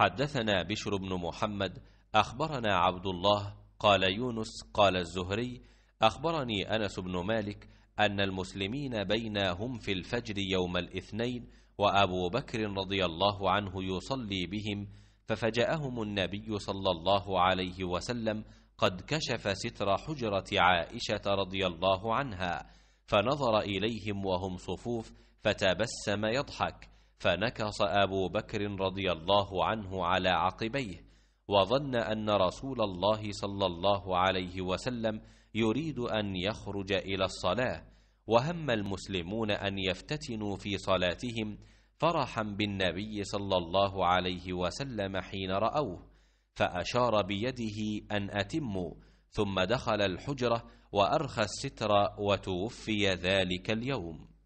حدثنا بشر بن محمد أخبرنا عبد الله قال يونس قال الزهري أخبرني أنس بن مالك أن المسلمين بينهم في الفجر يوم الاثنين وأبو بكر رضي الله عنه يصلي بهم ففجأهم النبي صلى الله عليه وسلم قد كشف ستر حجرة عائشة رضي الله عنها فنظر إليهم وهم صفوف فتبسم يضحك فنكص ابو بكر رضي الله عنه على عقبيه وظن ان رسول الله صلى الله عليه وسلم يريد ان يخرج الى الصلاه وهم المسلمون ان يفتتنوا في صلاتهم فرحا بالنبي صلى الله عليه وسلم حين راوه فاشار بيده ان اتموا ثم دخل الحجره وارخى الستر وتوفي ذلك اليوم